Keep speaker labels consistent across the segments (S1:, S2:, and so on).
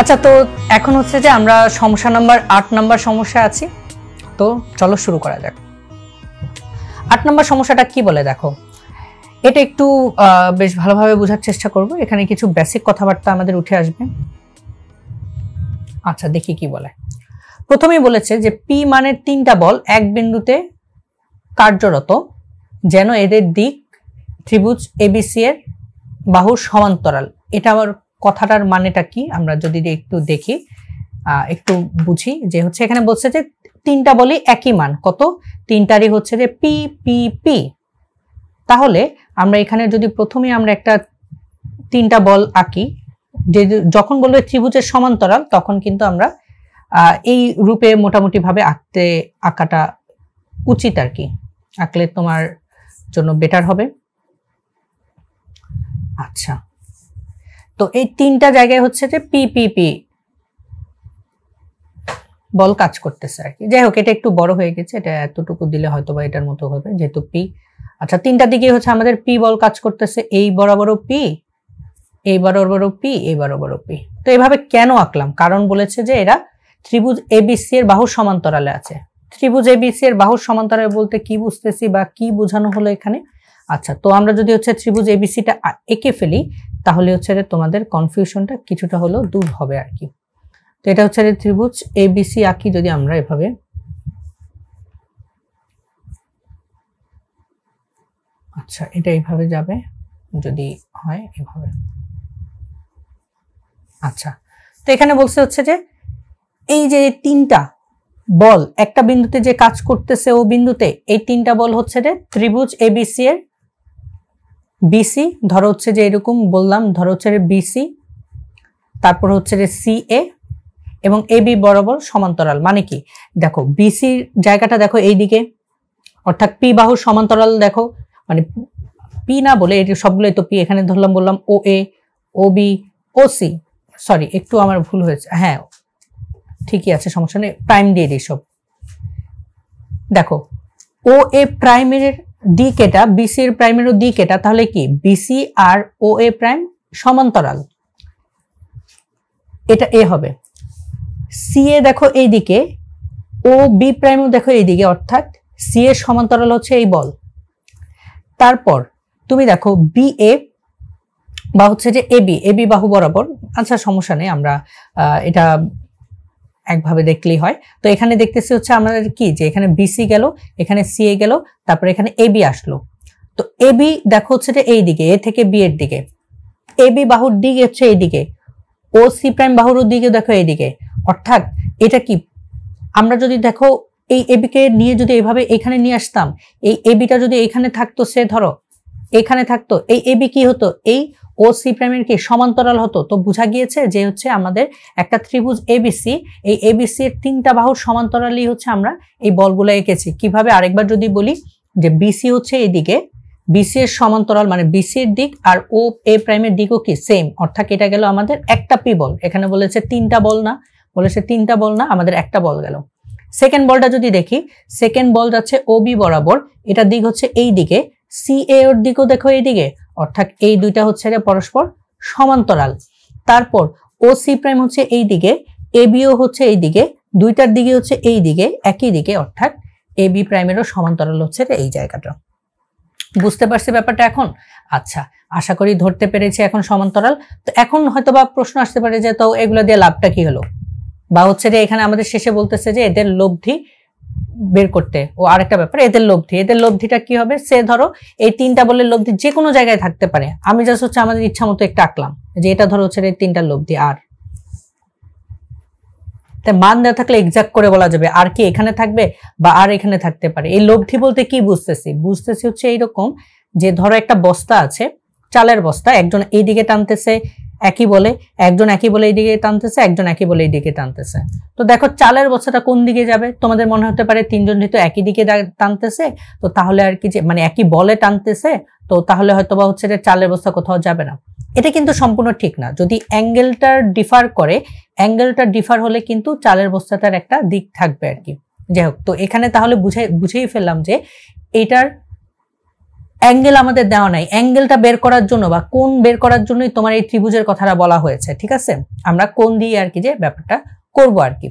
S1: আচ্ছা তো এখন হচ্ছে যে আমরা সমস্যা নাম্বার আট নাম্বার সমস্যা আছি তো চলো শুরু করা যাক আট নাম্বার সমস্যাটা কি বলে দেখো এটা একটু বেশ ভালোভাবে বোঝার চেষ্টা করব এখানে কিছু বেসিক কথাবার্তা আমাদের উঠে আসবে আচ্ছা দেখি কি বলে প্রথমেই বলেছে যে পি মানের তিনটা বল এক বিন্দুতে কার্যরত যেন এদের দিক ত্রিভুজ এবিসি এর বাহুর সমান্তরাল এটা আমার কথাটার মানেটা কি আমরা যদি একটু দেখি একটু বুঝি যে হচ্ছে এখানে বলছে যে তিনটা বলি একই মান কত তিনটারই হচ্ছে যে পি পি পি তাহলে আমরা এখানে যদি প্রথমে আমরা একটা তিনটা বল আঁকি যে যখন বলবে ত্রিভুজের সমান্তরাল তখন কিন্তু আমরা এই রূপে মোটামুটিভাবে আঁকতে আঁকাটা উচিত আর কি আঁকলে তোমার জন্য বেটার হবে আচ্ছা তো এই তিনটা জায়গায় হচ্ছে যে পিপিপি বল কাজ করতেছে আর কি যাই হোক এটা একটু বড় হয়ে গেছে এটা এতটুকু দিলে হয়তো বা এটার মতো হবে যেহেতু পি আচ্ছা তিনটা দিকে হচ্ছে আমাদের পি বল কাজ করতেছে এই বরাবরও পি এই বরাবরও পি এই বরাবরও পি তো এভাবে কেন আঁকলাম কারণ বলেছে যে এরা ত্রিভুজ এবিসি এর বাহু সমান্তরালে আছে ত্রিভুজ এবিসি এর বাহু সমান্তরাল বলতে কি বুঝতেছি বা কি বোঝানো হলো এখানে আচ্ছা তো আমরা যদি হচ্ছে ত্রিভুজ এবিসিটা এঁকে ফেলি তাহলে হচ্ছে যে তোমাদের কনফিউশনটা কিছুটা হলেও দূর হবে আর কি তো এটা হচ্ছে যে ত্রিভুজ এ এবিসি আঁকি যদি আমরা এভাবে আচ্ছা এটা এইভাবে যাবে যদি হয় এভাবে আচ্ছা তো এখানে বলছে হচ্ছে যে এই যে তিনটা বল একটা বিন্দুতে যে কাজ করতেছে ও বিন্দুতে এই তিনটা বল হচ্ছে যে ত্রিভুজ এবিসি এর বিসি ধরো হচ্ছে যে এরকম বললাম ধরো হচ্ছে বিসি তারপর হচ্ছে যে সি এ এবং এ বি বরাবর সমান্তরাল মানে কি দেখো বিসির জায়গাটা দেখো এই দিকে অর্থাৎ পি বাহু সমান্তরাল দেখো মানে পি না বলে এটি সবগুলোই তো পি এখানে ধরলাম বললাম O A O B O C sorry একটু আমার ভুল হয়েছে হ্যাঁ ঠিকই আছে সমস্যা নেই প্রাইম দিয়ে দিই সব দেখো ও এ প্রাইমের ডি কেটা বিসি এর প্রাইমেরও ডি কেটা তাহলে কি BC R O A prime সমান্তরাল এটা এ হবে সি এ দেখো এইদিকে ও বি প্রাইমও দেখো এইদিকে অর্থাৎ সি এর সমান্তরাল হচ্ছে এই বল তারপর তুমি দেখো বি এ বা হচ্ছে যে এবি এবি বাহু বরাবর আচ্ছা সমস্যা নেই আমরা এটা একভাবে দেখলেই হয় তো এখানে দেখতেছি হচ্ছে আমাদের কি যে এখানে বিসি গেল এখানে সিএ গেল তারপরে এখানে এবি আসলো তো এ বি দেখো হচ্ছে যে এই দিকে এ থেকে বি এর দিকে বি বাহুর দিক হচ্ছে এইদিকে ও সি প্রাইম বাহুর দিকে দেখো এইদিকে অর্থাৎ এটা কি আমরা যদি দেখো এই এবিকে নিয়ে যদি এভাবে এখানে নিয়ে আসতাম এই এবিটা যদি এখানে থাকতো সে ধরো এখানে থাকতো এই এবি কি হতো এই ও সি প্রাইমের কি সমান্তরাল হতো তো বোঝা গিয়েছে যে হচ্ছে আমাদের একটা ত্রিভুজ এবিসি এই এবিসি এর তিনটা বাহুর সমান্তরালই হচ্ছে আমরা এই বলগুলো এঁকেছি কিভাবে আরেকবার যদি বলি যে বিসি হচ্ছে এদিকে বিসি এর সমান্তরাল মানে বিসি এর দিক আর ও এ প্রাইমের দিকও কি সেম অর্থাৎ এটা গেল আমাদের একটা পি বল এখানে বলেছে তিনটা বল না বলেছে তিনটা বল না আমাদের একটা বল গেল সেকেন্ড বলটা যদি দেখি সেকেন্ড বল যাচ্ছে ও বি বরাবর এটা দিক হচ্ছে এই দিকে সি এ ওর দিকও দেখো দিকে অর্থাৎ এই দুইটা হচ্ছে পরস্পর সমান্তরাল তারপর ও সি প্রাইম হচ্ছে এই দিকে এবিও হচ্ছে এই দিকে দুইটার দিকে হচ্ছে এই দিকে একই দিকে অর্থাৎ এ বি প্রাইমেরও সমান্তরাল হচ্ছে এই জায়গাটা বুঝতে পারছি ব্যাপারটা এখন আচ্ছা আশা করি ধরতে পেরেছি এখন সমান্তরাল তো এখন হয়তো বা প্রশ্ন আসতে পারে যে তো এগুলো দিয়ে লাভটা কি হলো বা হচ্ছে যে এখানে আমাদের শেষে বলতেছে যে এদের লব্ধি বের করতে ও আরেকটা ব্যাপার এদের লব্ধি এদের লব্ধিটা কি হবে সে ধরো এই তিনটা বলে লব্ধি যে কোনো জায়গায় থাকতে পারে আমি জাস্ট হচ্ছে আমাদের ইচ্ছা মতো একটা আঁকলাম যে এটা ধরো হচ্ছে এই তিনটা লব্ধি আর তাই মান দেওয়া থাকলে এক্সাক্ট করে বলা যাবে আর কি এখানে থাকবে বা আর এখানে থাকতে পারে এই লব্ধি বলতে কি বুঝতেছি বুঝতেছি হচ্ছে এইরকম যে ধরো একটা বস্তা আছে চালের বস্তা একজন এইদিকে টানতেছে একই বলে একজন একই বলে এইদিকে টানতেছে একজন একই বলে এইদিকে টানতেছে তো দেখো চালের বস্তাটা কোন দিকে যাবে তোমাদের মনে হতে পারে তিনজন যেহেতু একই দিকে টানতেছে তো তাহলে আর কি যে মানে একই বলে টানতেছে তো তাহলে হয়তো বা হচ্ছে যে চালের বস্তা কোথাও যাবে না এটা কিন্তু সম্পূর্ণ ঠিক না যদি অ্যাঙ্গেলটার ডিফার করে অ্যাঙ্গেলটা ডিফার হলে কিন্তু চালের বস্তাটার একটা দিক থাকবে আর কি যাই হোক তো এখানে তাহলে বুঝে বুঝেই ফেললাম যে এটার অ্যাঙ্গেল আমাদের দেওয়া নাই অ্যাঙ্গেলটা বের করার জন্য বা কোন বের করার জন্যই তোমার এই ত্রিভুজের কথাটা বলা হয়েছে ঠিক আছে আমরা কোন দিয়ে আর কি যে ব্যাপারটা করব আর কি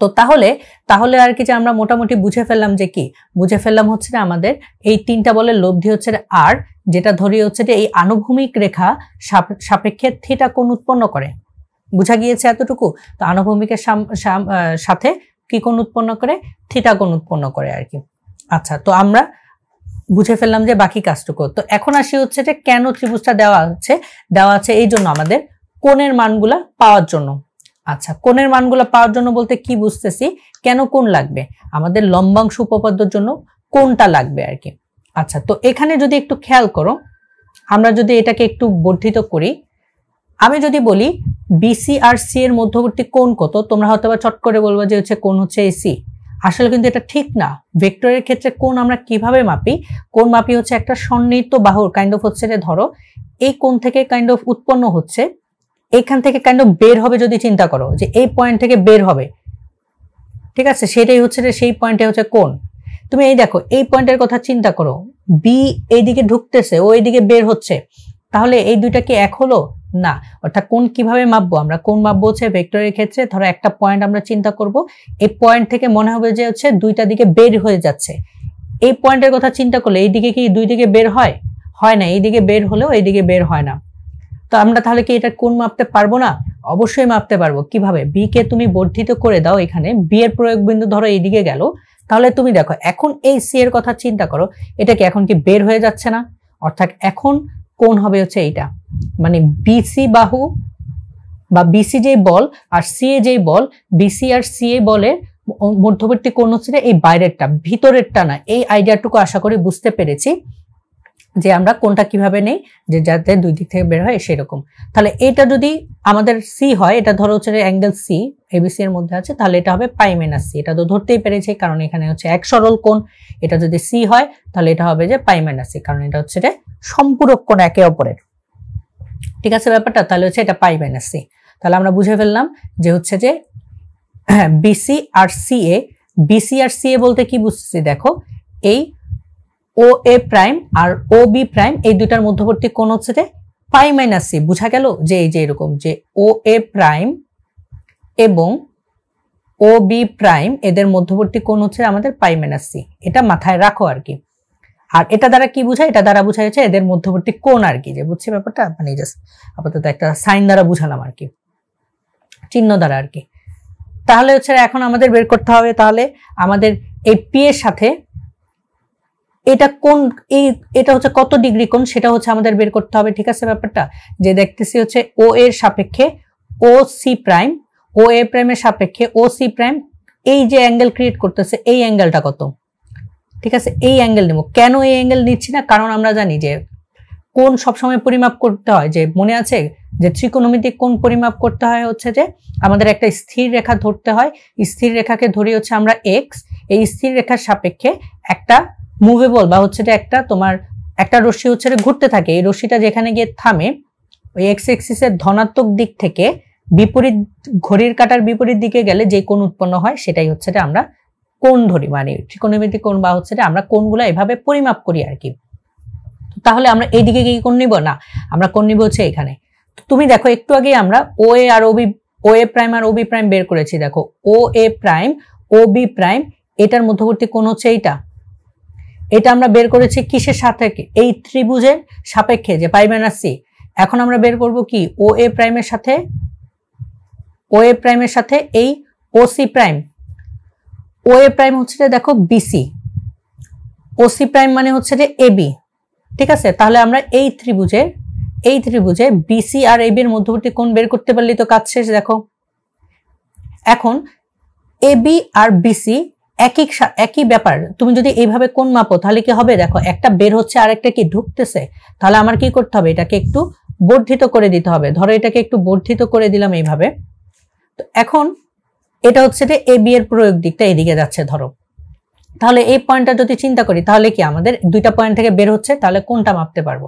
S1: তো তাহলে তাহলে আর কি যে আমরা মোটামুটি বুঝে ফেললাম যে কি বুঝে ফেললাম হচ্ছে যে আমাদের এই তিনটা বলের লব্ধি হচ্ছে আর যেটা ধরি হচ্ছে যে এই আনুভূমিক রেখা সাপেক্ষে থিটা কোন উৎপন্ন করে বুঝা গিয়েছে এতটুকু তো আনুভূমিকের সাথে কি কোন উৎপন্ন করে থিটা কোন উৎপন্ন করে আর কি আচ্ছা তো আমরা বুঝে ফেললাম যে বাকি কাজটুকু তো এখন আসি হচ্ছে যে কেন ত্রিভুজটা দেওয়া আছে দেওয়া আছে এই জন্য আমাদের কোণের মানগুলা পাওয়ার জন্য আচ্ছা কোণের মানগুলা পাওয়ার জন্য বলতে কি বুঝতেছি কেন কোণ লাগবে আমাদের লম্বাংশ উপপাদ্যর জন্য কোনটা লাগবে আর কি আচ্ছা তো এখানে যদি একটু খেয়াল করো আমরা যদি এটাকে একটু বর্ধিত করি আমি যদি বলি বিসি আর সি এর মধ্যবর্তী কোণ কত তোমরা হয়তো বা চট করে বলবো যে হচ্ছে কোণ হচ্ছে এসি আসলে কিন্তু এটা ঠিক না ভেক্টরের ক্ষেত্রে কোন আমরা কিভাবে মাপি কোন মাপি হচ্ছে একটা সন্নিহিত বাহুর কাইন্ড অফ হচ্ছে যে ধরো এই কোন থেকে কাইন্ড অফ উৎপন্ন হচ্ছে এখান থেকে কাইন্ড অফ বের হবে যদি চিন্তা করো যে এই পয়েন্ট থেকে বের হবে ঠিক আছে সেটাই হচ্ছে যে সেই পয়েন্টে হচ্ছে কোন তুমি এই দেখো এই পয়েন্টের কথা চিন্তা করো বি এইদিকে ঢুকতেছে ও এইদিকে বের হচ্ছে তাহলে এই দুইটা কি এক হলো না অর্থাৎ কোন কিভাবে মাপবো আমরা কোন মাপবো হচ্ছে ভেক্টরের ক্ষেত্রে ধরো একটা পয়েন্ট আমরা চিন্তা করব এই পয়েন্ট থেকে মনে হবে যে হচ্ছে দুইটা দিকে বের হয়ে যাচ্ছে এই পয়েন্টের কথা চিন্তা করলে এই দিকে কি দুই দিকে বের হয় হয় না এই দিকে বের হলেও এই দিকে বের হয় না তো আমরা তাহলে কি এটা কোন মাপতে পারবো না অবশ্যই মাপতে পারবো কিভাবে বি কে তুমি বর্ধিত করে দাও এখানে বি এর প্রয়োগ বিন্দু ধরো এইদিকে গেল তাহলে তুমি দেখো এখন এই সি এর কথা চিন্তা করো এটা কি এখন কি বের হয়ে যাচ্ছে না অর্থাৎ এখন কোন হবে হচ্ছে এইটা মানে বিসি বাহু বা বিসি যে বল আর সিএ যে বল বিসি আর সিএ বলে মধ্যবর্তী কোন হচ্ছে এই বাইরেরটা ভিতরেরটা না এই আইডিয়াটুকু আশা করি বুঝতে পেরেছি যে আমরা কোনটা কিভাবে নেই যে যাতে দুই দিক থেকে বের হয় সেরকম তাহলে এটা যদি আমাদের সি হয় এটা ধরো হচ্ছে অ্যাঙ্গেল সি এবিসি এর মধ্যে আছে তাহলে এটা হবে পাই মাইনাস সি এটা তো ধরতেই পেরেছি কারণ এখানে হচ্ছে এক সরল কোণ এটা যদি সি হয় তাহলে এটা হবে যে পাই মাইনাস সি কারণ এটা হচ্ছে সম্পূরক কোণ একে অপরের ঠিক আছে ব্যাপারটা তাহলে হচ্ছে এটা পাই মাইনাস সি তাহলে আমরা বুঝে ফেললাম যে হচ্ছে যে বিসি হ্যাঁ, আর সি এ বিসি আর সি এ বলতে কি বুঝতেছি দেখো এই ও এ প্রাইম আর ও বি প্রাইম এই দুটার মধ্যবর্তী কোন হচ্ছে যে পাই মাইনাস সি বুঝা গেল যে এই যে এরকম যে ও এ প্রাইম এবং ও বি প্রাইম এদের মধ্যবর্তী কোন হচ্ছে আমাদের পাই মাইনাস সি এটা মাথায় রাখো আর কি আর এটা দ্বারা কি বোঝায় এটা দ্বারা বোঝা যাচ্ছে এদের মধ্যবর্তী কোন আর কি যে বুঝছে ব্যাপারটা মানে জাস্ট আপাতত একটা সাইন দ্বারা বুঝালাম আর কি চিহ্ন দ্বারা আর কি তাহলে হচ্ছে এখন আমাদের বের করতে হবে তাহলে আমাদের এই পি এর সাথে এটা কোন এই এটা হচ্ছে কত ডিগ্রি কোন সেটা হচ্ছে আমাদের বের করতে হবে ঠিক আছে ব্যাপারটা যে দেখতেছি হচ্ছে ও এর সাপেক্ষে ও সি প্রাইম ও এ প্রাইমের সাপেক্ষে ও সি প্রাইম এই যে অ্যাঙ্গেল ক্রিয়েট করতেছে এই অ্যাঙ্গেলটা কত ঠিক আছে এই অ্যাঙ্গেল নেব কেন এই অ্যাঙ্গেল নিচ্ছি না কারণ আমরা জানি যে কোন সবসময় পরিমাপ করতে হয় যে মনে আছে যে ত্রিকোণমিতিক কোন পরিমাপ করতে হয় হচ্ছে যে আমাদের একটা স্থির রেখা ধরতে হয় স্থির রেখাকে ধরি হচ্ছে আমরা এক্স এই স্থির রেখার সাপেক্ষে একটা মুভেবল বা হচ্ছে যে একটা তোমার একটা রশ্মি হচ্ছে ঘুরতে থাকে এই রশ্মিটা যেখানে গিয়ে থামে ওই এক্স এক্সিসের ধনাত্মক দিক থেকে বিপরীত ঘড়ির কাটার বিপরীত দিকে গেলে যে কোন উৎপন্ন হয় সেটাই হচ্ছে যে আমরা কোন ধরি মানে ত্রিকোণমিতি কোন বা হচ্ছে আমরা কোনগুলো এভাবে পরিমাপ করি আর কি তাহলে আমরা এইদিকে কি কোন নিব না আমরা কোন নিব হচ্ছে এখানে তুমি দেখো একটু আগে আমরা ও এ আর ওবি ও এ প্রাইম আর ওবি প্রাইম বের করেছি দেখো O A prime O B prime এটার মধ্যবর্তী কোন হচ্ছে এইটা এটা আমরা বের করেছি কিসের সাথে এই ত্রিভুজের সাপেক্ষে যে পাই মাইনাস সি এখন আমরা বের করব কি ও এ প্রাইমের সাথে ও এ প্রাইমের সাথে এই O C prime O A prime হচ্ছে যে দেখো বিসি ওসি প্রাইম মানে হচ্ছে যে এবি ঠিক আছে তাহলে আমরা এই ত্রিভুজে এই ত্রিভুজে বিসি আর এবি এর মধ্যবর্তী কোণ বের করতে পারলি তো কাজ শেষ দেখো এখন এবি আর বিসি একই একই ব্যাপার তুমি যদি এইভাবে কোন মাপো তাহলে কি হবে দেখো একটা বের হচ্ছে আর একটা কি ঢুকতেছে তাহলে আমার কি করতে হবে এটাকে একটু বর্ধিত করে দিতে হবে ধরো এটাকে একটু বর্ধিত করে দিলাম এইভাবে তো এখন এটা হচ্ছে যে এ বি এর প্রয়োগ দিকটা এদিকে যাচ্ছে ধরো তাহলে এই পয়েন্টটা যদি চিন্তা করি তাহলে কি আমাদের দুইটা পয়েন্ট থেকে বের হচ্ছে তাহলে কোনটা মাপতে পারবো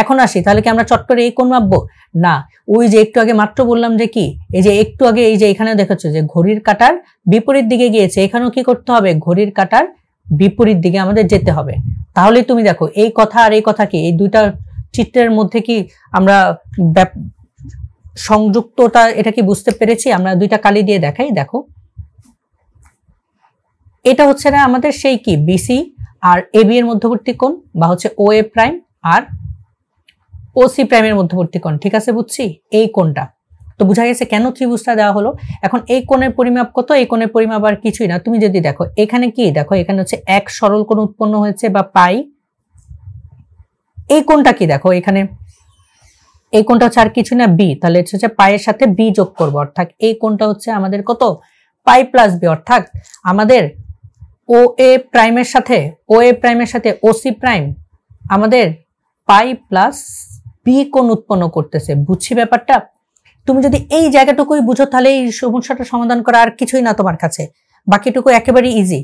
S1: এখন আসি তাহলে কি আমরা চট করে এই কোন মাপবো না ওই যে একটু আগে মাত্র বললাম যে কি এই যে একটু আগে এই যে এখানে দেখাচ্ছে যে ঘড়ির কাটার বিপরীত দিকে গিয়েছে এখানেও কি করতে হবে ঘড়ির কাটার বিপরীত দিকে আমাদের যেতে হবে তাহলে তুমি দেখো এই কথা আর এই কথা কি এই দুইটা চিত্রের মধ্যে কি আমরা সংযুক্তটা এটা কি বুঝতে পেরেছি আমরা দুইটা কালি দিয়ে দেখাই দেখো এটা হচ্ছে না আমাদের সেই কি বিসি আর এবি এর মধ্যবর্তী কোণ বা হচ্ছে ও এ প্রাইম আর ও সি প্রাইমের মধ্যবর্তী কোণ ঠিক আছে বুঝছি এই কোণটা তো বোঝা গেছে কেন ত্রিভুজটা দেওয়া হলো এখন এই কোণের পরিমাপ কত এই কোণের পরিমাপ আর কিছুই না তুমি যদি দেখো এখানে কি দেখো এখানে হচ্ছে এক সরল কোণ উৎপন্ন হয়েছে বা পাই এই কোণটা কি দেখো এখানে এই কোনটা হচ্ছে আর কিছু না বি তাহলে হচ্ছে পায়ের সাথে বি যোগ করব অর্থাৎ এই কোনটা হচ্ছে আমাদের কত পাই প্লাস বি অর্থাৎ আমাদের ও এ প্রাইমের সাথে ও এ প্রাইমের সাথে ও সি প্রাইম আমাদের পাই প্লাস বি কোন উৎপন্ন করতেছে বুঝছি ব্যাপারটা তুমি যদি এই জায়গাটুকুই বুঝো তাহলে এই সমস্যাটা সমাধান করা আর কিছুই না তোমার কাছে বাকিটুকু একেবারে ইজি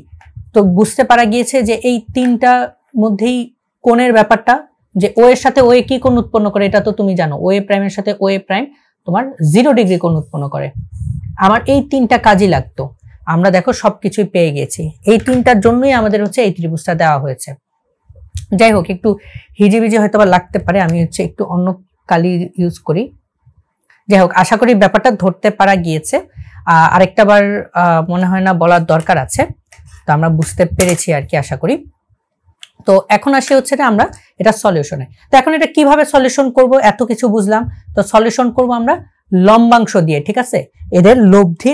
S1: তো বুঝতে পারা গিয়েছে যে এই তিনটা মধ্যেই কোণের ব্যাপারটা যে ও এর সাথে ওয়ে কি কোণ উৎপন্ন করে এটা তো তুমি জানো এ প্রাইমের সাথে এ প্রাইম তোমার জিরো ডিগ্রি কোণ উৎপন্ন করে আমার এই তিনটা কাজই লাগতো আমরা দেখো সবকিছুই পেয়ে গেছি এই তিনটার জন্যই আমাদের হচ্ছে এই ত্রিভুজটা দেওয়া হয়েছে যাই হোক একটু হিজিবিজি হয়তো বা লাগতে পারে আমি হচ্ছে একটু অন্য কালি ইউজ করি যাই হোক আশা করি ব্যাপারটা ধরতে পারা গিয়েছে আরেকটা বার মনে হয় না বলার দরকার আছে তো আমরা বুঝতে পেরেছি আর কি আশা করি তো এখন আসি হচ্ছে যে আমরা এটা সলিউশনে তো এখন এটা কিভাবে সলিউশন করব এত কিছু বুঝলাম তো সলিউশন করব আমরা লম্বাংশ দিয়ে ঠিক আছে এদের লব্ধি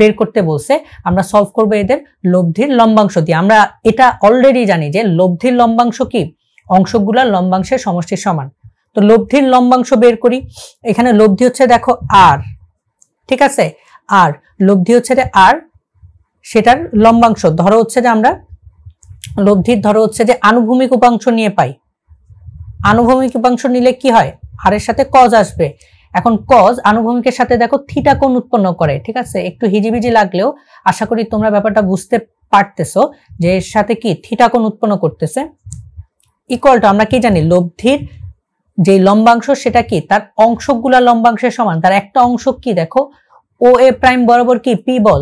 S1: বের করতে বলছে আমরা সলভ করব এদের লব্ধির লম্বাংশ দিয়ে আমরা এটা অলরেডি জানি যে লব্ধির লম্বাংশ কি অংশগুলা লম্বাংশের সমষ্টির সমান তো লব্ধির লম্বাংশ বের করি এখানে লব্ধি হচ্ছে দেখো আর ঠিক আছে আর লব্ধি হচ্ছে যে আর সেটার লম্বাংশ ধরো হচ্ছে যে আমরা লব্ধির ধরো হচ্ছে যে আনুভূমিক উপাংশ নিয়ে পাই আনুভূমিক উপাংশ নিলে কি হয় হারের সাথে কজ আসবে এখন কজ আনুভূমিকের সাথে দেখো থিটা কোণ উৎপন্ন করে ঠিক আছে একটু হিজিবিজি লাগলেও আশা করি তোমরা ব্যাপারটা বুঝতে পারতেছো যে এর সাথে কি থিটা কোণ উৎপন্ন করতেছে ইকুয়াল টু আমরা কি জানি লব্ধির যে লম্বাংশ সেটা কি তার অংশগুলা লম্বাংশের সমান তার একটা অংশ কি দেখো ও এ প্রাইম বরাবর কি পি বল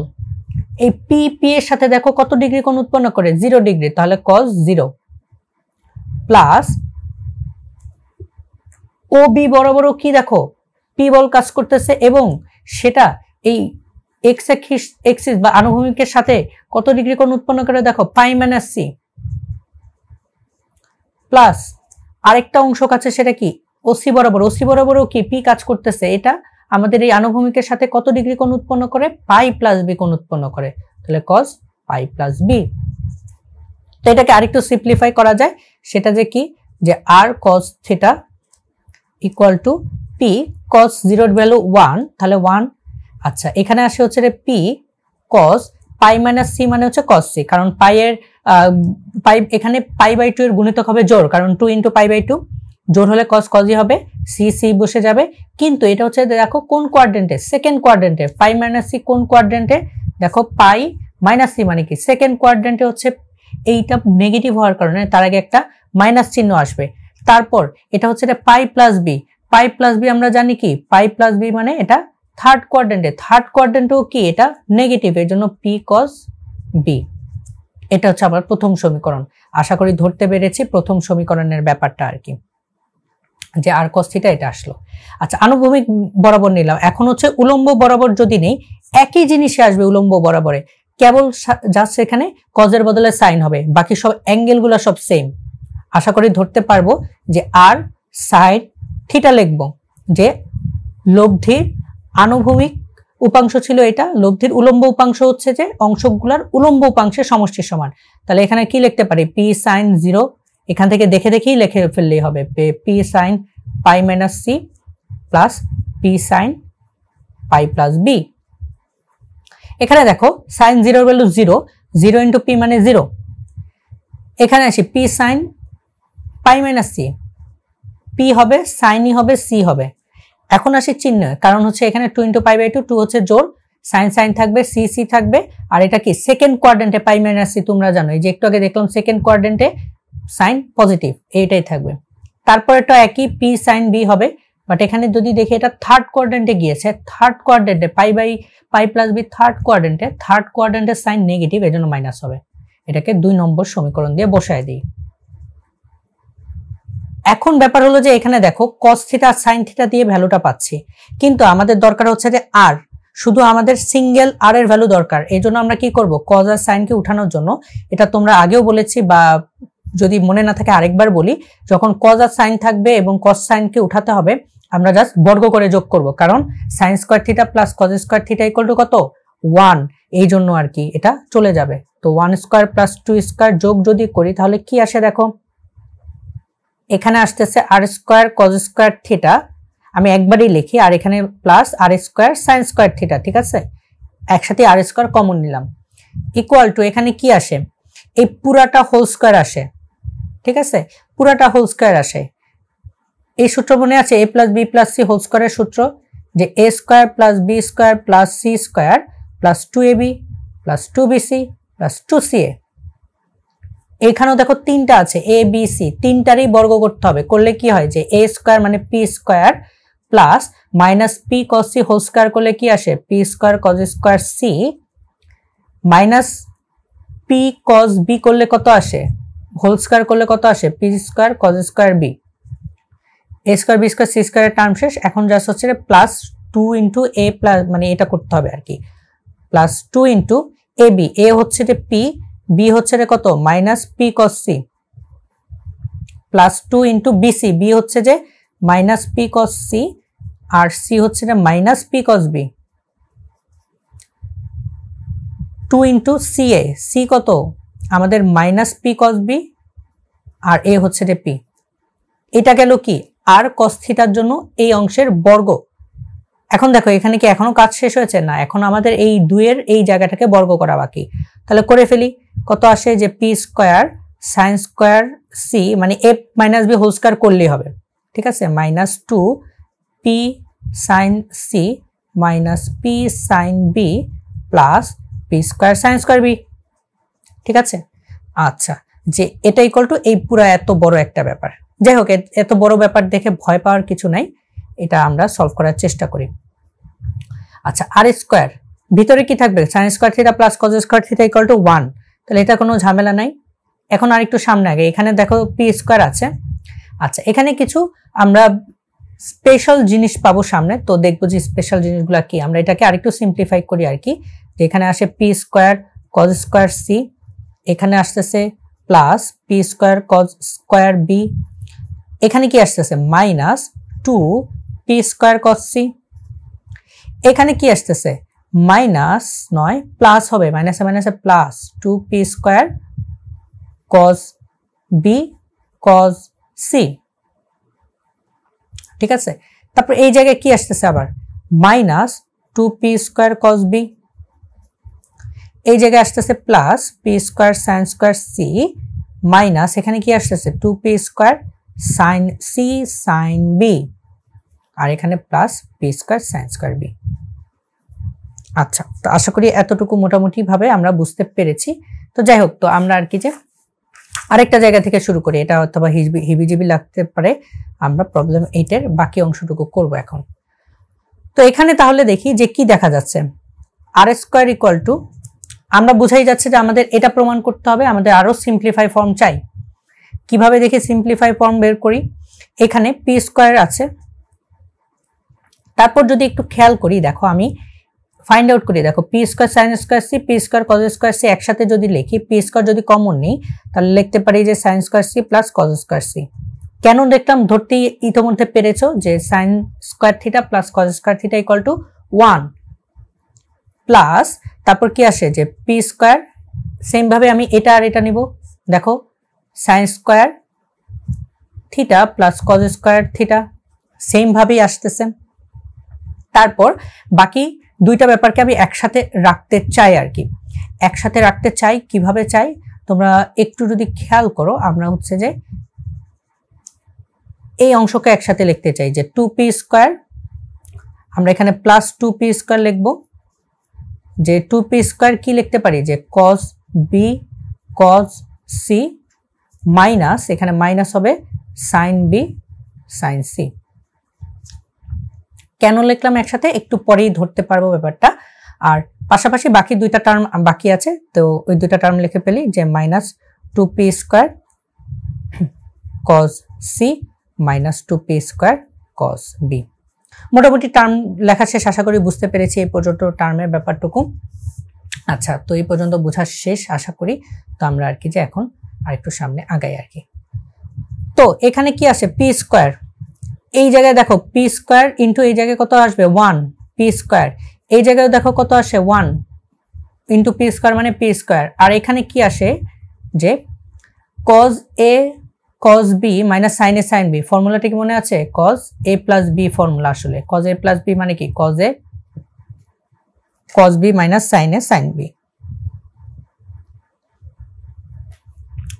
S1: এই পি পি এর সাথে দেখো কত ডিগ্রি কোণ উৎপন্ন করে জিরো ডিগ্রি তাহলে cos zero plus O B বড় বড় কি দেখো পি বল কাজ করতেছে এবং সেটা এই এক্স এক্সিস বা আনুভূমিকের সাথে কত ডিগ্রি কোণ উৎপন্ন করে দেখো পাই মাইনাস সি প্লাস আরেকটা অংশ কাছে সেটা কি ওসি বরাবর ওসি বরাবরও কি পি কাজ করতেছে এটা আমাদের এই আনুভূমিকের সাথে কত ডিগ্রি কোণ উৎপন্ন করে পাই প্লাস বি কোণ উৎপন্ন করে তাহলে কজ পাই প্লাস বি তো এটাকে আরেকটু সিম্পলিফাই করা যায় সেটা যে কি যে R cos theta equal to P cos জিরোর ভ্যালু ওয়ান তাহলে ওয়ান আচ্ছা এখানে আসে হচ্ছে রে P cos pi minus C মানে হচ্ছে কজ সি কারণ পাইয়ের পাই এখানে পাই বাই টু এর গুণিতক হবে জোর কারণ two into pi by two জোর হলে কস কজই হবে সি সি বসে যাবে কিন্তু এটা হচ্ছে দেখো কোন কোয়ার্ডেন্টে সেকেন্ড কোয়ার্ডেন্টে ফাইভ মাইনাস সি কোন কোয়ার্ডেন্টে দেখো পাই মাইনাস সি মানে কি সেকেন্ড কোয়ার্ডেন্টে হচ্ছে এইটা নেগেটিভ হওয়ার কারণে তার আগে একটা মাইনাস চিহ্ন আসবে তারপর এটা হচ্ছে এটা pi plus B pi plus B আমরা জানি কি পাই প্লাস বি মানে এটা থার্ড কোয়ার্ডেন্টে থার্ড কোয়ার্ডেন্টেও কি এটা নেগেটিভ এর জন্য পি কস বি এটা হচ্ছে আমার প্রথম সমীকরণ আশা করি ধরতে পেরেছি প্রথম সমীকরণের ব্যাপারটা আর কি যে আর কস্তিটা এটা আসলো আচ্ছা আনুভূমিক বরাবর নিলাম এখন হচ্ছে উলম্ব বরাবর যদি নেই একই জিনিসে আসবে উলম্ব বরাবরে কেবল যাচ্ছে সেখানে কজের বদলে সাইন হবে বাকি সব অ্যাঙ্গেলগুলো সব সেম আশা করি ধরতে পারবো যে আর সাইন থিটা লিখবো যে লব্ধির আনুভূমিক উপাংশ ছিল এটা লব্ধির উলম্ব উপাংশ হচ্ছে যে অংশগুলার উলম্ব উপাংশের সমষ্টির সমান তাহলে এখানে কি লিখতে পারি পি সাইন জিরো এখান থেকে দেখে দেখেই লিখে ফেললেই হবে P sine pi minus C plus P sine pi plus B এখানে দেখো সাইন জিরোর value zero zero into P মানে জিরো এখানে আসি P sine pi minus C P হবে সাইনই হবে সি হবে এখন আসি চিহ্ন কারণ হচ্ছে এখানে two into pi by two two হচ্ছে জোর সাইন সাইন থাকবে সি সি থাকবে আর এটা কি সেকেন্ড কোয়ার্ডেন্টে পাই মাইনাস সি তোমরা জানো এই যে একটু আগে দেখলাম সেকেন্ড কোয়ার্ডেন্টে সাইন পজিটিভ এইটাই থাকবে তারপরেটা একই পি সাইন বি হবে বাট এখানে যদি দেখি এটা থার্ড কোয়াড্রেন্টে গিয়েছে থার্ড কোয়াড্রেন্টে pi by pi plus B third কোয়াড্রেন্টে থার্ড কোয়ার্ডেন্টের সাইন নেগেটিভ এজন্য মাইনাস হবে এটাকে দুই নম্বর সমীকরণ দিয়ে বসায় দিই এখন ব্যাপার হলো যে এখানে দেখো কস থিটা সাইন থিটা দিয়ে ভ্যালুটা পাচ্ছি কিন্তু আমাদের দরকার হচ্ছে যে আর শুধু আমাদের সিঙ্গেল আর এর ভ্যালু দরকার এই জন্য আমরা কি করব কজ আর সাইনকে উঠানোর জন্য এটা তোমরা আগেও বলেছি বা যদি মনে না থাকে আরেকবার বলি যখন কজ আর সাইন থাকবে এবং কজ সাইনকে উঠাতে হবে আমরা জাস্ট বর্গ করে যোগ করব কারণ sine square theta plus cos square theta equal to কত ওয়ান এই জন্য আর কি এটা চলে যাবে তো one square plus two square যোগ যদি করি তাহলে কি আসে দেখো এখানে আসতেছে R square cos square theta আমি একবারই লিখি আর এখানে plus R square sine square theta ঠিক আছে একসাথে আর স্কোয়ার কমন নিলাম ইকুয়াল টু এখানে কি আসে এই পুরাটা হোল স্কোয়ার আসে ঠিক আছে পুরাটা হোল স্কোয়ার আসে এই সূত্র মনে আছে A plus B plus C whole স্কোয়ারের সূত্র যে A square plus B square plus C square plus two A B plus two B C plus two C A এখানেও দেখো তিনটা আছে এ বি সি তিনটারই বর্গ করতে হবে করলে কি হয় যে এ স্কোয়ার মানে P square plus minus P cos C whole square করলে কি আসে P square cos square C minus P cos B করলে কত আসে হোল স্কোয়ার করলে কত আসে P square cos square B A square B square C স্কোয়ারের টার্ম শেষ এখন জাস্ট হচ্ছে plus two into A plus মানে এটা করতে হবে আর কি plus two into A B A হচ্ছে যে পি বি হচ্ছে রে কত minus P cos C plus two into B C B হচ্ছে যে মাইনাস পি কস সি আর সি হচ্ছে যে minus P cos B two into C A C কত আমাদের মাইনাস পি কস বি আর এ হচ্ছে রে পি এটা গেল কি আর কস্থিতার জন্য এই অংশের বর্গ এখন দেখো এখানে কি এখনো কাজ শেষ হয়েছে না এখন আমাদের এই দুয়ের এই জায়গাটাকে বর্গ করা বাকি তাহলে করে ফেলি কত আসে যে P square sine square C মানে F minus B whole square করলেই হবে ঠিক আছে minus two P sine C minus P sine B plus P square sine square B ঠিক আছে আচ্ছা যে এটা ইকল টু এই পুরো এত বড় একটা ব্যাপার যাই হোক এত বড় ব্যাপার দেখে ভয় পাওয়ার কিছু নাই এটা আমরা সলভ করার চেষ্টা করি আচ্ছা আর স্কোয়ার ভিতরে কি থাকবে sine square theta plus cos square theta equal to one তাহলে এটা কোনো ঝামেলা নাই এখন আর একটু সামনে আগে এখানে দেখো পি স্কোয়ার আছে আচ্ছা এখানে কিছু আমরা স্পেশাল জিনিস পাবো সামনে তো দেখবো যে স্পেশাল জিনিসগুলো কি আমরা এটাকে আরেকটু সিম্পলিফাই করি আর কি এখানে আসে P square cos square C এখানে আসতেছে plus P square cos square B এখানে কি আসতেছে minus two P square cos C এখানে কি আসতেছে মাইনাস নয় প্লাস হবে মাইনাসে মাইনাসে plus two P square cos B cos C ঠিক আছে তারপর এই জায়গায় কি আসতেছে আবার minus two P square cos B এই জায়গায় আসতেছে plus P square sine square C minus এখানে কি আসতেছে two P square sine C sine B আর এখানে plus P square sine square B আচ্ছা তো আশা করি এতটুকু মোটামুটিভাবে আমরা বুঝতে পেরেছি তো যাই হোক তো আমরা আর কি যে আরেকটা জায়গা থেকে শুরু করি এটা অথবা হিবিজিবি লাগতে পারে আমরা প্রবলেম এইটের বাকি অংশটুকু করব এখন তো এখানে তাহলে দেখি যে কি দেখা যাচ্ছে আর স্কোয়ার ইকুয়াল টু আমরা বোঝাই যাচ্ছে যে আমাদের এটা প্রমাণ করতে হবে আমাদের আরও সিম্পলিফাই ফর্ম চাই কিভাবে দেখি সিম্পলিফাই ফর্ম বের করি এখানে পি স্কোয়ার আছে তারপর যদি একটু খেয়াল করি দেখো আমি ফাইন্ড আউট করি দেখো P square sine square C P square cos square C একসাথে যদি লিখি পি স্কোয়ার যদি কমন নেই তাহলে লিখতে পারি যে sine square C plus cos square C কেন দেখলাম ধরতেই ইতোমধ্যে পেরেছ যে sine square theta plus cos square theta equal to one plus তারপর কি আসে যে পি স্কোয়ার সেমভাবে আমি এটা আর এটা নিব দেখো sine square theta plus cos square theta সেমভাবেই আসতেছে তারপর বাকি দুইটা ব্যাপারকে আমি একসাথে রাখতে চাই আর কি একসাথে রাখতে চাই কিভাবে চাই তোমরা একটু যদি খেয়াল করো আমরা হচ্ছে যে এই অংশকে একসাথে লিখতে চাই যে টু পি স্কোয়ার আমরা এখানে প্লাস টু পি স্কোয়ার লিখবো যে টু পি স্কোয়ার কী লিখতে পারি যে cos B cos C minus এখানে মাইনাস হবে সাইন বি সাইন সি কেন লিখলাম একসাথে একটু পরেই ধরতে পারবো ব্যাপারটা আর পাশাপাশি বাকি দুইটা টার্ম বাকি আছে তো ওই দুইটা টার্ম লিখে পেলি যে minus two P square cos C minus two P square cos B মোটামুটি টার্ম লেখা শেষ আশা করি বুঝতে পেরেছি এই পর্যন্ত টার্মের ব্যাপারটুকু আচ্ছা তো এই পর্যন্ত বোঝা শেষ আশা করি তো আমরা আর কি যে এখন আরেকটু সামনে আগাই আর কি তো এখানে কি আসে পি স্কোয়ার এই জায়গায় দেখো পি স্কোয়ার ইন্টু এই জায়গায় কত আসবে ওয়ান পি স্কোয়ার এই জায়গায় দেখো কত আসে ওয়ান ইন্টু পি স্কোয়ার মানে পি স্কোয়ার আর এখানে কি আসে যে cos A cos B minus সাইনে সাইন বি ফর্মুলাটি কি মনে আছে cos A plus B formula আসলে কজ এ প্লাস বি মানে কি cos A cos B minus সাইনে সাইন বি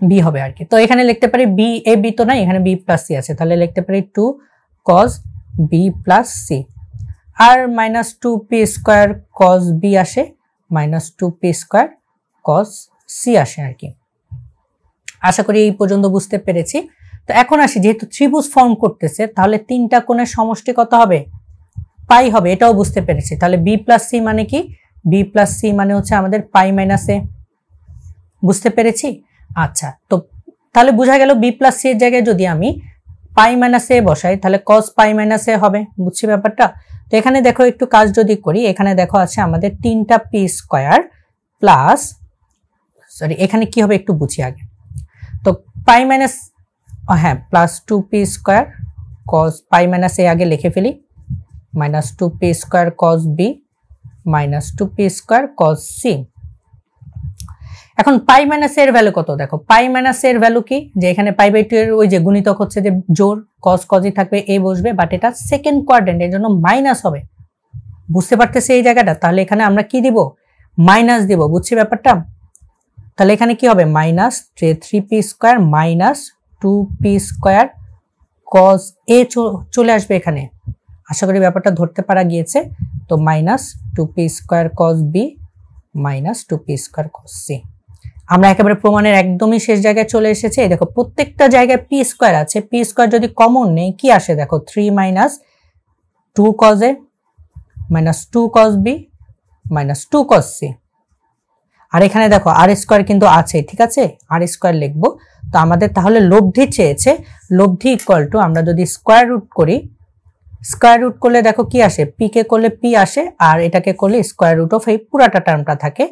S1: বি হবে আর কি তো এখানে লিখতে পারি বি এ বি তো নাই এখানে বি প্লাস সি আছে তাহলে লিখতে পারি two cos B plus C আর minus two P square cos B আসে minus two P square cos C আসে আর কি আশা করি এই পর্যন্ত বুঝতে পেরেছি তো এখন আসি যেহেতু ত্রিভুজ ফর্ম করতেছে তাহলে তিনটা কোণের সমষ্টি কত হবে পাই হবে এটাও বুঝতে পেরেছি তাহলে বি প্লাস সি মানে কি বি প্লাস সি মানে হচ্ছে আমাদের পাই মাইনাস এ বুঝতে পেরেছি আচ্ছা তো তাহলে বোঝা গেল বি প্লাস সি এর জায়গায় যদি আমি পাই মাইনাস এ বসাই তাহলে কস পাই মাইনাস এ হবে বুঝছি ব্যাপারটা তো এখানে দেখো একটু কাজ যদি করি এখানে দেখো আছে আমাদের তিনটা পি স্কোয়ার প্লাস সরি এখানে কি হবে একটু বুঝি আগে তো পাই মাইনাস হ্যাঁ plus two P square cos pi minus A আগে লিখে ফেলি minus two P square cos B minus two P square cos C এখন পাই মাইনাসের ভ্যালু কত দেখো পাই মাইনাস এর ভ্যালু কি যে এখানে পাই বাই টু এর ওই যে গুণিতক হচ্ছে যে জোর কস কজই থাকবে এ বসবে বাট এটা সেকেন্ড কোয়ার্ডেন্ট এর জন্য মাইনাস হবে বুঝতে পারতেছি এই জায়গাটা তাহলে এখানে আমরা কি দিব মাইনাস দিব বুঝছি ব্যাপারটা তাহলে এখানে কি হবে minus three P square minus two P square cos A চলে আসবে এখানে আশা করি ব্যাপারটা ধরতে পারা গিয়েছে তো minus two P square cos B minus two P square cos C আমরা একেবারে প্রমাণের একদমই শেষ জায়গায় চলে এসেছে দেখো প্রত্যেকটা জায়গায় পি স্কোয়ার আছে পি স্কোয়ার যদি কমন নেই কি আসে দেখো three minus two cos a minus two cos B minus two cos c আর এখানে দেখো আর স্কোয়ার কিন্তু আছে ঠিক আছে আর স্কোয়ার লিখব তো আমাদের তাহলে লব্ধি চেয়েছে লব্ধি ইকুয়াল টু আমরা যদি স্কোয়ার রুট করি স্কোয়ার রুট করলে দেখো কি আসে পি কে করলে পি আসে আর এটাকে করলে স্কোয়ার রুট অফ এই পুরাটা টার্মটা থাকে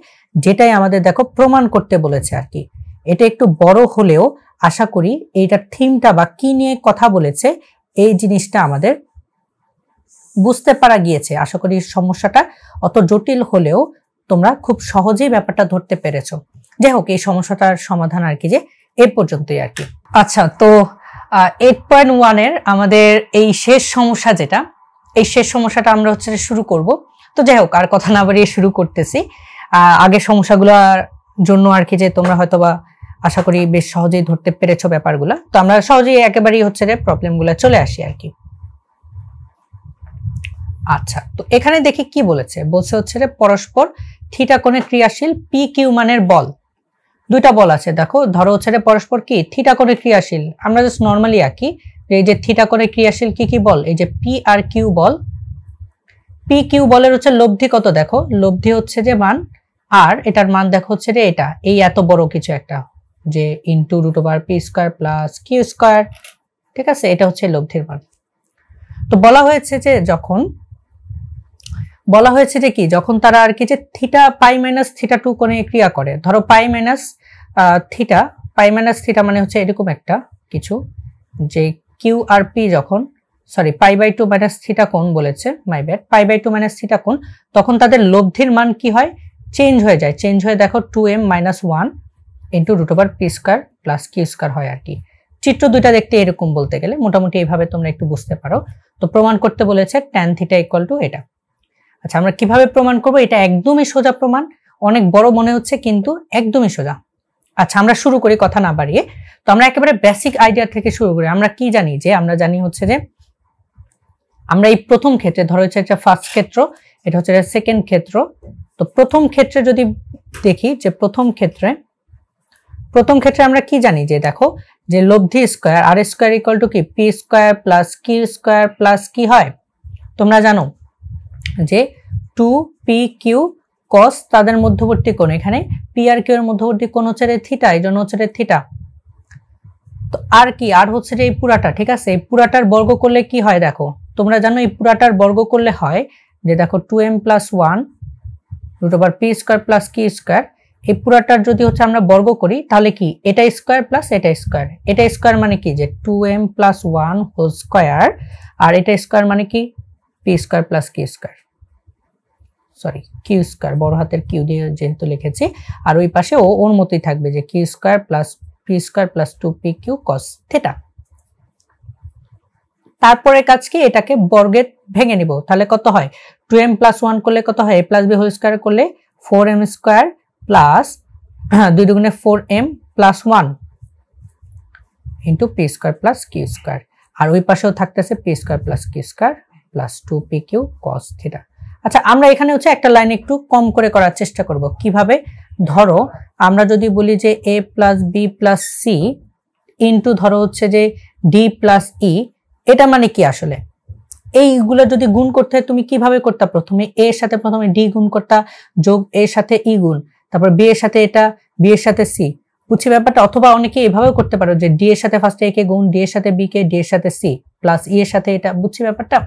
S1: যেটাই আমাদের দেখো প্রমাণ করতে বলেছে আর কি এটা একটু বড় হলেও আশা করি এইটার থিমটা বা কি নিয়ে কথা বলেছে এই জিনিসটা আমাদের বুঝতে পারা গিয়েছে আশা করি সমস্যাটা অত জটিল হলেও তোমরা খুব সহজেই ব্যাপারটা ধরতে পেরেছ যাই হোক এই সমস্যাটার সমাধান আর কি যে এ পর্যন্তই আর কি আচ্ছা তো এইট পয়েন্ট ওয়ানের আমাদের এই শেষ সমস্যা যেটা এই শেষ সমস্যাটা আমরা হচ্ছে শুরু করব তো যাই হোক আর কথা না বাড়িয়ে শুরু করতেছি আগের সমস্যাগুলোর জন্য আর কি যে তোমরা হয়তো বা আশা করি বেশ সহজেই ধরতে পেরেছো ব্যাপারগুলো তো আমরা সহজেই একেবারেই হচ্ছে যে প্রবলেমগুলো চলে আসি আর কি আচ্ছা তো এখানে দেখি কি বলেছে বলছে হচ্ছে যে পরস্পর থিটা কোণে ক্রিয়াশীল পি কিউ মানের বল দুইটা বল আছে দেখো ধরো হচ্ছে পরস্পর কি থিটা কোণে ক্রিয়াশীল আমরা জাস্ট নর্মালি আঁকি এই যে থিটা কোণে ক্রিয়াশীল কি কি বল এই যে পি আর কিউ বল পি কিউ বলের হচ্ছে লব্ধি কত দেখো লব্ধি হচ্ছে যে মান আর এটার মান দেখো হচ্ছে যে এটা এই এত বড় কিছু একটা যে into root over p square plus q square ঠিক আছে এটা হচ্ছে লব্ধির মান তো বলা হয়েছে যে যখন বলা হয়েছে যে কি যখন তারা আর কি যে theta pi minus theta two কোণে ক্রিয়া করে ধরো pi minus theta pi minus theta মানে হচ্ছে এরকম একটা কিছু যে কিউ আর পি যখন sorry pi by two minus theta কোণ বলেছে my bad pi by two minus theta কোণ তখন তাদের লব্ধির মান কি হয় চেঞ্জ হয়ে যায় চেঞ্জ হয়ে দেখো two m minus one into root over p square plus q square হয় আর কি চিত্র দুইটা দেখতে এরকম বলতে গেলে মোটামুটি এইভাবে তোমরা একটু বুঝতে পারো তো প্রমাণ করতে বলেছে ট্যান থিটা ইকুয়াল টু এটা আচ্ছা আমরা কিভাবে প্রমাণ করব এটা একদমই সোজা প্রমাণ অনেক বড় মনে হচ্ছে কিন্তু একদমই সোজা আচ্ছা আমরা শুরু করি কথা না বাড়িয়ে তো আমরা একেবারে বেসিক আইডিয়া থেকে শুরু করি আমরা কি জানি যে আমরা জানি হচ্ছে যে আমরা এই প্রথম ক্ষেত্রে ধরো হচ্ছে একটা ফার্স্ট ক্ষেত্র এটা হচ্ছে সেকেন্ড ক্ষেত্র তো প্রথম ক্ষেত্রে যদি দেখি যে প্রথম ক্ষেত্রে প্রথম ক্ষেত্রে আমরা কি জানি যে দেখো যে লব্ধি স্কোয়ার আর স্কোয়ার ইকুয়াল টু কি p square plus q square plus কি হয় তোমরা জানো যে টু পি কিউ কস তাদের মধ্যবর্তী কোণ এখানে পি আর কিউ এর মধ্যবর্তী কোণ হচ্ছে রে থিটা এই জন্য হচ্ছে রে থিটা তো আর কি আর হচ্ছে যে এই পুরাটা ঠিক আছে এই পুরাটার বর্গ করলে কি হয় দেখো তোমরা জানো এই পুরাটার বর্গ করলে হয় যে দেখো two m plus one root over p square plus কি স্কোয়ার এই পুরাটার যদি হচ্ছে আমরা বর্গ করি তাহলে কি এটা স্কোয়ার প্লাস এটা স্কোয়ার এটা স্কোয়ার মানে কি যে two m plus one whole square আর এটা স্কোয়ার মানে কি পি স্কোয়ার প্লাস কি স্কোয়ার সরি কিউ স্কোয়ার বড় হাতের কিউ দিয়ে যেহেতু লিখেছি আর ওই পাশে ও ওর মতোই থাকবে যে q square plus P square plus two p q cos theta তারপরে কাজ কি এটাকে বর্গে ভেঙে নিব তাহলে কত হয় টু এম প্লাস ওয়ান করলে কত হয় a plus b whole square করলে ফোর এম স্কোয়ার প্লাস দুই দুগুণে four m plus one into P square plus q square আর ওই পাশেও থাকতেছে p square plus q square plus two p q cos theta আচ্ছা আমরা এখানে হচ্ছে একটা লাইন একটু কম করে করার চেষ্টা করব কিভাবে ধরো আমরা যদি বলি যে a plus B plus c into ধরো হচ্ছে যে ডি প্লাস ই এটা মানে কি আসলে এইগুলো যদি গুণ করতে হয় তুমি কিভাবে করতা প্রথমে এর সাথে প্রথমে ডি গুণ করতা যোগ এর সাথে ই e গুণ তারপর বি এর সাথে এটা বি এর সাথে সি বুঝছি ব্যাপারটা অথবা অনেকে এভাবেও করতে পারো যে ডি এর সাথে ফার্স্টে একে গুণ ডি এর সাথে বি কে ডি এর সাথে সি প্লাস ই এর সাথে এটা বুঝছি ব্যাপারটা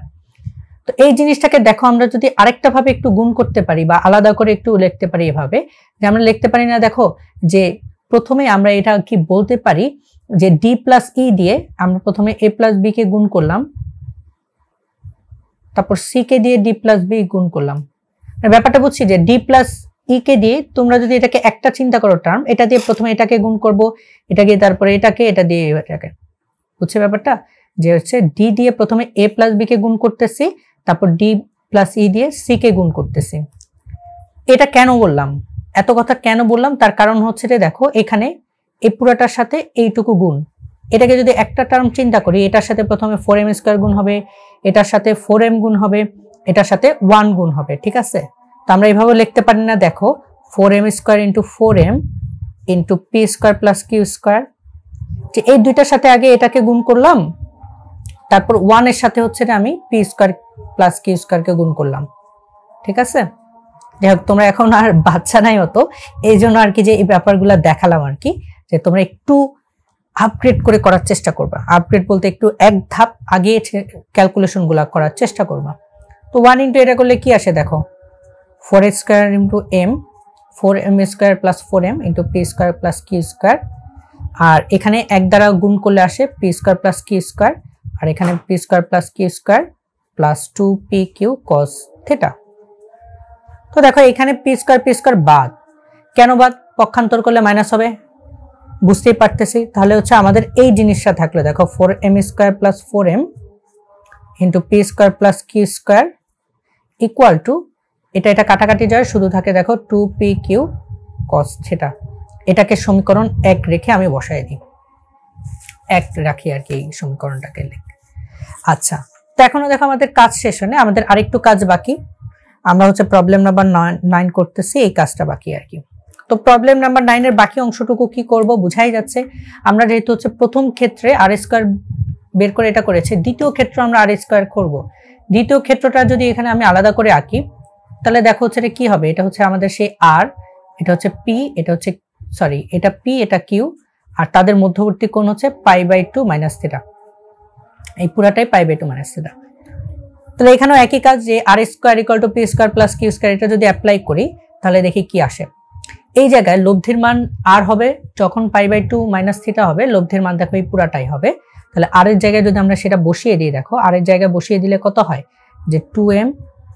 S1: তো এই জিনিসটাকে দেখো আমরা যদি আরেকটা ভাবে একটু গুণ করতে পারি বা আলাদা করে একটু লিখতে পারি এভাবে যে আমরা লিখতে পারি না দেখো যে প্রথমে আমরা এটা কি বলতে পারি যে ডি প্লাস ই দিয়ে আমরা প্রথমে এ প্লাস বি কে গুণ করলাম তারপর সি কে দিয়ে ডি প্লাস বি গুণ করলাম মানে ব্যাপারটা বুঝছি যে ডি প্লাস ই কে দিয়ে তোমরা যদি এটাকে একটা চিন্তা করো টার্ম এটা দিয়ে প্রথমে এটাকে গুণ করব এটা দিয়ে তারপরে এটাকে এটা দিয়ে এটাকে বুঝছে ব্যাপারটা যে হচ্ছে ডি দিয়ে প্রথমে এ প্লাস বি কে গুণ করতেছি তারপর ডি প্লাস ই দিয়ে সি কে গুণ করতেছি এটা কেন বললাম এত কথা কেন বললাম তার কারণ হচ্ছে যে দেখো এখানে এই পুরাটার সাথে এইটুকু গুণ এটাকে যদি একটা টার্ম চিন্তা করি এটার সাথে প্রথমে ফোর এম স্কোয়ার গুণ হবে এটার সাথে ফোর এম গুণ হবে এটার সাথে ওয়ান গুণ হবে ঠিক আছে তো আমরা এইভাবে লিখতে পারি না দেখো four m square into four m into P square plus q square যে এই দুইটার সাথে আগে এটাকে গুণ করলাম তারপর ওয়ানের সাথে হচ্ছে না আমি পি স্কোয়ার প্লাস কিউ স্কোয়ারকে গুণ করলাম ঠিক আছে যাই হোক তোমরা এখন আর বাচ্চা নাই অত এই জন্য আর কি যে এই ব্যাপারগুলো দেখালাম আর কি যে তোমরা একটু আপগ্রেড করে করার চেষ্টা করবা আপগ্রেড বলতে একটু এক ধাপ আগে ক্যালকুলেশনগুলো করার চেষ্টা করবা তো ওয়ান ইন্টু এটা করলে কি আসে দেখো four x square into m four m square plus four m into P square plus q square আর এখানে এক দ্বারা গুণ করলে আসে P square plus q square আর এখানে p square plus q square plus two p q cos theta তো দেখো এখানে পি স্কোয়ার পি স্কোয়ার বাদ কেন বাদ পক্ষান্তর করলে মাইনাস হবে বুঝতেই পারতেছি তাহলে হচ্ছে আমাদের এই জিনিসটা থাকলে দেখো four m square plus four m into P square plus q square equal to এটা এটা কাটাকাটি যায় শুধু থাকে দেখো টু পি কিউ কস সেটা এটাকে সমীকরণ এক রেখে আমি বসাই দিই এক রাখি আর কি এই সমীকরণটাকে লিখে আচ্ছা তো এখনো দেখো আমাদের কাজ শেষ হলে আমাদের আরেকটু কাজ বাকি আমরা হচ্ছে প্রবলেম নাম্বার নাইন করতেছি এই কাজটা বাকি আর কি তো প্রবলেম নাম্বার নাইনের বাকি অংশটুকু কি করব বুঝাই যাচ্ছে আমরা যেহেতু হচ্ছে প্রথম ক্ষেত্রে আর স্কোয়ার বের করে এটা করেছে দ্বিতীয় ক্ষেত্র আমরা আর স্কোয়ার করব দ্বিতীয় ক্ষেত্রটা যদি এখানে আমি আলাদা করে আঁকি তাহলে দেখো হচ্ছে এটা কি হবে এটা হচ্ছে আমাদের সেই আর এটা হচ্ছে পি এটা হচ্ছে সরি এটা পি এটা কিউ আর তাদের মধ্যবর্তী কোণ হচ্ছে pi by two minus theta এই পুরাটাই pi by two minus theta তাহলে এখানেও একই কাজ যে আর square equal to P square plus q square এটা যদি অ্যাপ্লাই করি তাহলে দেখি কি আসে এই জায়গায় লব্ধির মান আর হবে যখন pi by two minus theta হবে লব্ধির মান দেখো এই পুরাটাই হবে তাহলে আর এর জায়গায় যদি আমরা সেটা বসিয়ে দিই দেখো আর এর জায়গায় বসিয়ে দিলে কত হয় যে টু এম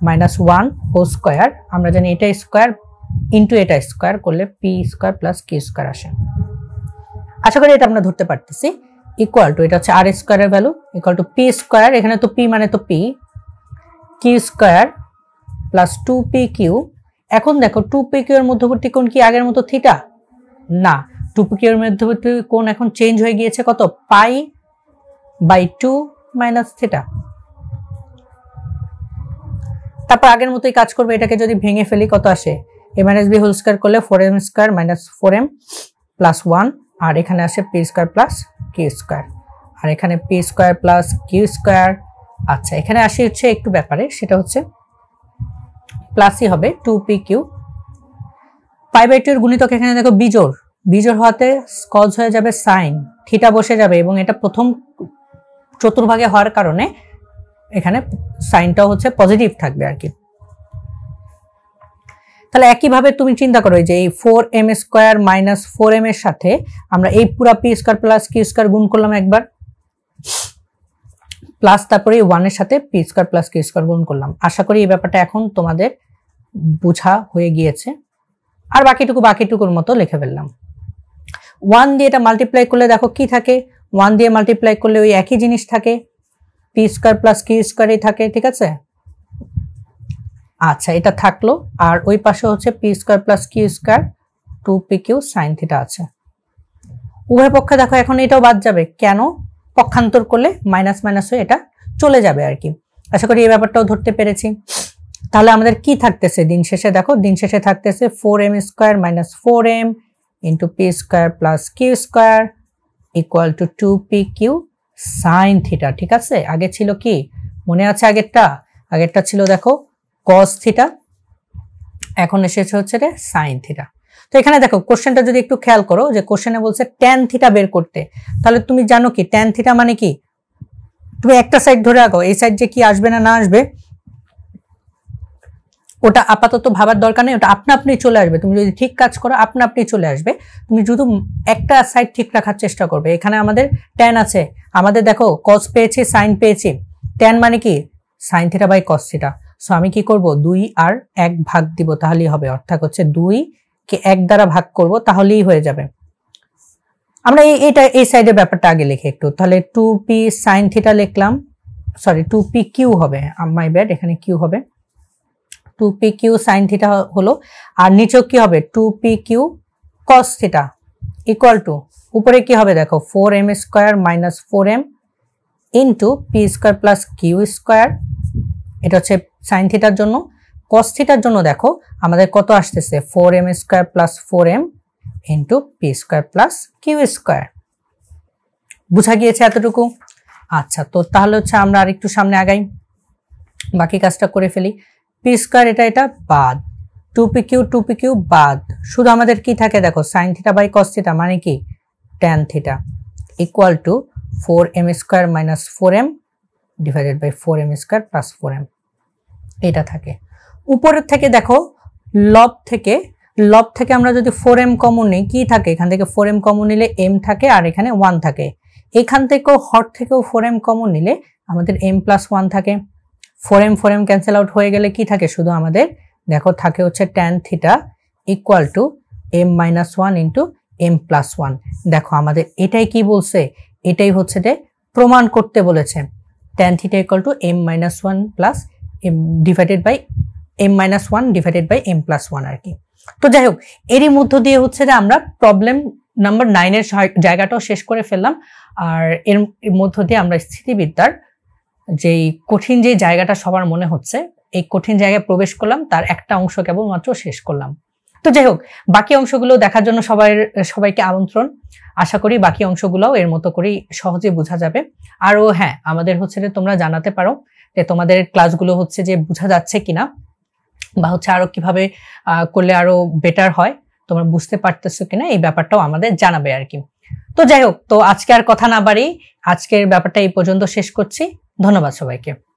S1: মাইনাস ওয়ান ও স্কোয়ার আমরা জানি এটা স্কোয়ার ইন্টু এটা স্কোয়ার করলে p square plus q square আসে আশা করি এটা আমরা ধরতে পারতেছি ইকুয়াল টু এটা হচ্ছে আর স্কোয়ারের value equal to P square এখানে তো পি মানে তো p q square plus two p q এখন দেখো টু পি কিউ এর মধ্যবর্তী কোন কি আগের মতো থিটা না টু পি কিউ এর মধ্যবর্তী কোন এখন চেঞ্জ হয়ে গিয়েছে কত pi by two minus theta তারপর আগের মতোই কাজ করবে এটাকে যদি ভেঙে ফেলি কত আসে m minus B whole square করলে four m square minus four m plus one আর এখানে আসে P square plus q square আর এখানে p square plus q square আচ্ছা এখানে আসি হচ্ছে একটু ব্যাপারে সেটা হচ্ছে প্লাসই হবে two p q pi by টুর গুণিতক এখানে দেখো বিজোর বিজোর হওয়াতে স্কজ হয়ে যাবে সাইন থিটা বসে যাবে এবং এটা প্রথম চতুর্ভাগে হওয়ার কারণে এখানে সাইনটাও হচ্ছে পজিটিভ থাকবে আর কি তাহলে একইভাবে তুমি চিন্তা করো যে এই four m square minus four m এর সাথে আমরা এই পুরা p square plus q square গুণ করলাম একবার প্লাস তারপরে ওয়ানের সাথে p square plus q square গুণ করলাম আশা করি এই ব্যাপারটা এখন তোমাদের বোঝা হয়ে গিয়েছে আর বাকিটুকু বাকিটুকুর মতো লিখে ফেললাম ওয়ান দিয়ে এটা মাল্টিপ্লাই করলে দেখো কি থাকে ওয়ান দিয়ে মাল্টিপ্লাই করলে ওই একই জিনিস থাকে পি স্কোয়ার প্লাস কিউ স্কোয়ারই থাকে ঠিক আছে আচ্ছা এটা থাকলো আর ওই পাশে হচ্ছে p square plus q square two p q sine theta আছে উভয় পক্ষে দেখো এখন এটাও বাদ যাবে কেন পক্ষান্তর করলে মাইনাস মাইনাস হয়ে এটা চলে যাবে আর কি আশা করি এই ব্যাপারটাও ধরতে পেরেছি তাহলে আমাদের কি থাকতেছে দিন শেষে দেখো দিন শেষে থাকতেছে four m square minus four m into P square plus q square equal to two p q sine theta ঠিক আছে আগে ছিল কি মনে আছে আগেরটা আগেরটা ছিল দেখো কস থিটা এখন এসেছে হচ্ছে রে সাইন থিটা তো এখানে দেখো কোশ্চেনটা যদি একটু খেয়াল করো যে কোশ্চেনে বলছে টেন থিটা বের করতে তাহলে তুমি জানো কি টেন থিটা মানে কি তুমি একটা সাইড ধরে রাখো এই সাইড যে কি আসবে না না আসবে ওটা আপাতত ভাবার দরকার নেই ওটা আপনা আপনি চলে আসবে তুমি যদি ঠিক কাজ করো আপনা আপনি চলে আসবে তুমি শুধু একটা সাইড ঠিক রাখার চেষ্টা করবে এখানে আমাদের ট্যান আছে আমাদের দেখো কস পেয়েছি সাইন পেয়েছি ট্যান মানে কি sine theta by cos theta so আমি কি করব দুই আর এক ভাগ দিব তাহলেই হবে অর্থাৎ হচ্ছে দুই কে এক দ্বারা ভাগ করব তাহলেই হয়ে যাবে আমরা এই এটা এই সাইডের ব্যাপারটা আগে লিখে একটু তাহলে টু পি সাইন থিটা লিখলাম সরি টু পি কিউ হবে মাই ব্যাড এখানে কিউ হবে two p q sine theta হলো আর নিচেও কি হবে two p q cos theta equal to উপরে কি হবে দেখো four m square minus four m into P square plus q square এটা হচ্ছে সাইন থিটার জন্য কস থিটার জন্য দেখো আমাদের কত আসতেছে four m square plus four m into P square plus q square বুঝা গিয়েছে এতটুকু আচ্ছা তো তাহলে হচ্ছে আমরা আর একটু সামনে আগাই বাকি কাজটা করে ফেলি পি স্কোয়ার এটা এটা বাদ two p q two p q বাদ শুধু আমাদের কি থাকে দেখো sine theta by cos theta মানে কি tan theta equal to four m square minus four m divided by four m square plus four m এটা থাকে উপরের থেকে দেখো লব থেকে লব থেকে আমরা যদি ফোর এম কমন নিই কী থাকে এখান থেকে ফোর এম কমন নিলে এম থাকে আর এখানে ওয়ান থাকে এখান থেকেও হট থেকেও ফোর এম কমন নিলে আমাদের এম প্লাস ওয়ান থাকে four m four m cancel out হয়ে গেলে কি থাকে শুধু আমাদের দেখো থাকে হচ্ছে tan theta equal to m minus one into m plus one দেখো আমাদের এটাই কি বলছে এটাই হচ্ছে যে প্রমাণ করতে বলেছে tan theta equal to m minus one plus m divided by m minus one divided by m plus one আর কি তো যাই হোক এরই মধ্য দিয়ে হচ্ছে যে আমরা প্রবলেম নাম্বার নাইনের জায়গাটাও শেষ করে ফেললাম আর এর মধ্য দিয়ে আমরা স্থিতিবিদ্যার যেই কঠিন যে জায়গাটা সবার মনে হচ্ছে এই কঠিন জায়গায় প্রবেশ করলাম তার একটা অংশ কেবলমাত্র শেষ করলাম তো যাই হোক বাকি অংশগুলো দেখার জন্য সবাই সবাইকে আমন্ত্রণ আশা করি বাকি অংশগুলোও এর মতো করেই সহজে বোঝা যাবে আরও হ্যাঁ আমাদের হচ্ছে যে তোমরা জানাতে পারো যে তোমাদের ক্লাসগুলো হচ্ছে যে বোঝা যাচ্ছে কিনা বা হচ্ছে আরো কিভাবে করলে আরো বেটার হয় তোমরা বুঝতে পারতেছো কিনা এই ব্যাপারটাও আমাদের জানাবে আর কি তো যাই হোক তো আজকে আর কথা না বাড়ি আজকের ব্যাপারটা এই পর্যন্ত শেষ করছি ধন্যবাদ সবাইকে